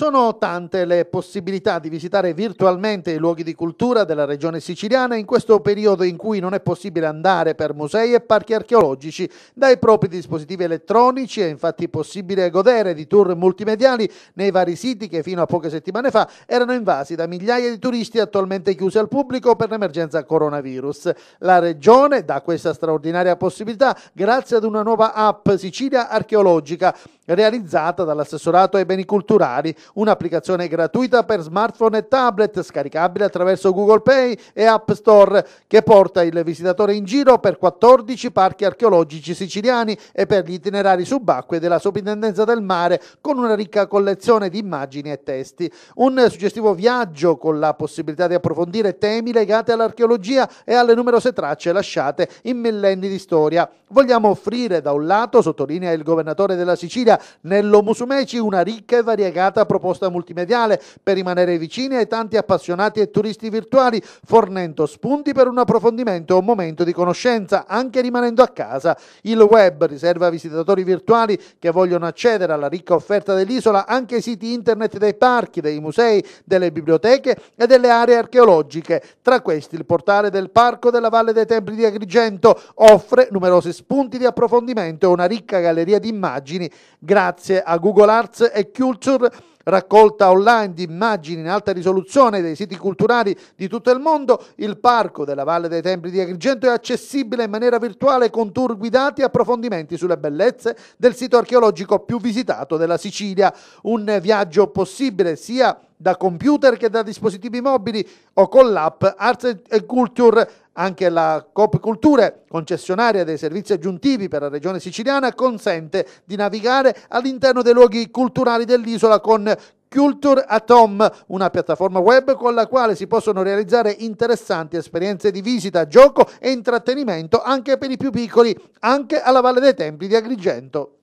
Sono tante le possibilità di visitare virtualmente i luoghi di cultura della regione siciliana in questo periodo in cui non è possibile andare per musei e parchi archeologici. Dai propri dispositivi elettronici è infatti possibile godere di tour multimediali nei vari siti che fino a poche settimane fa erano invasi da migliaia di turisti attualmente chiusi al pubblico per l'emergenza coronavirus. La regione dà questa straordinaria possibilità grazie ad una nuova app Sicilia Archeologica realizzata dall'assessorato ai beni culturali un'applicazione gratuita per smartphone e tablet scaricabile attraverso Google Pay e App Store che porta il visitatore in giro per 14 parchi archeologici siciliani e per gli itinerari subacquei della Soprintendenza del Mare con una ricca collezione di immagini e testi. Un suggestivo viaggio con la possibilità di approfondire temi legati all'archeologia e alle numerose tracce lasciate in millenni di storia. Vogliamo offrire da un lato, sottolinea il governatore della Sicilia, Nello Musumeci, una ricca e variegata proposta multimediale per rimanere vicini ai tanti appassionati e turisti virtuali, fornendo spunti per un approfondimento o un momento di conoscenza, anche rimanendo a casa. Il web riserva a visitatori virtuali che vogliono accedere alla ricca offerta dell'isola anche i siti internet dei parchi, dei musei, delle biblioteche e delle aree archeologiche. Tra questi il portale del Parco della Valle dei Templi di Agrigento offre numerosi spunti di approfondimento e una ricca galleria di immagini grazie a Google Arts e Culture raccolta online di immagini in alta risoluzione dei siti culturali di tutto il mondo, il Parco della Valle dei Templi di Agrigento è accessibile in maniera virtuale con tour guidati e approfondimenti sulle bellezze del sito archeologico più visitato della Sicilia. Un viaggio possibile sia da computer che da dispositivi mobili o con l'app Arts e Culture, anche la Coop Culture, concessionaria dei servizi aggiuntivi per la regione siciliana, consente di navigare all'interno dei luoghi culturali dell'isola con Culture Atom, una piattaforma web con la quale si possono realizzare interessanti esperienze di visita, gioco e intrattenimento anche per i più piccoli, anche alla Valle dei Templi di Agrigento.